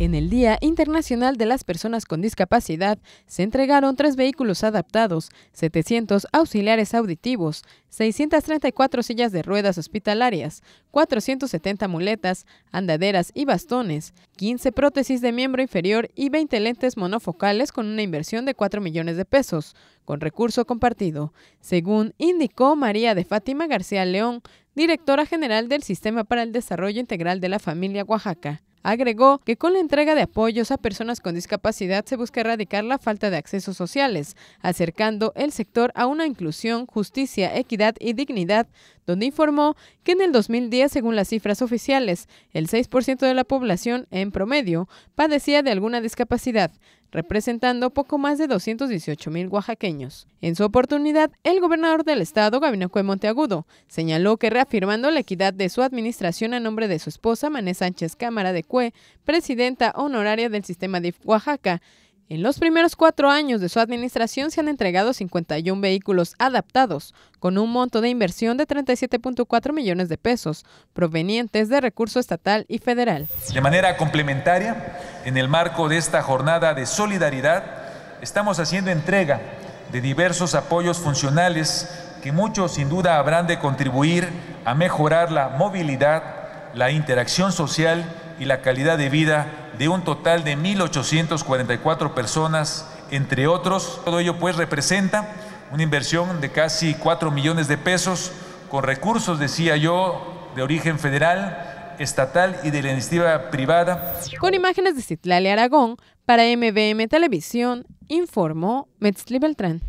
En el Día Internacional de las Personas con Discapacidad se entregaron tres vehículos adaptados, 700 auxiliares auditivos, 634 sillas de ruedas hospitalarias, 470 muletas, andaderas y bastones, 15 prótesis de miembro inferior y 20 lentes monofocales con una inversión de 4 millones de pesos, con recurso compartido, según indicó María de Fátima García León, directora general del Sistema para el Desarrollo Integral de la Familia Oaxaca. Agregó que con la entrega de apoyos a personas con discapacidad se busca erradicar la falta de accesos sociales, acercando el sector a una inclusión, justicia, equidad y dignidad, donde informó que en el 2010, según las cifras oficiales, el 6% de la población, en promedio, padecía de alguna discapacidad, representando poco más de 218 mil oaxaqueños. En su oportunidad, el gobernador del estado, Gabino Cue Monteagudo, señaló que reafirmando la equidad de su administración a nombre de su esposa, Mané Sánchez Cámara de Cue, presidenta honoraria del sistema de Oaxaca, en los primeros cuatro años de su administración se han entregado 51 vehículos adaptados, con un monto de inversión de 37.4 millones de pesos, provenientes de recurso estatal y federal. De manera complementaria, en el marco de esta jornada de solidaridad, estamos haciendo entrega de diversos apoyos funcionales que muchos sin duda habrán de contribuir a mejorar la movilidad, la interacción social y la calidad de vida de un total de 1.844 personas, entre otros. Todo ello pues representa una inversión de casi 4 millones de pesos con recursos, decía yo, de origen federal, estatal y de la iniciativa privada. Con imágenes de Citlali Aragón, para MBM Televisión, informó Metzli Beltrán.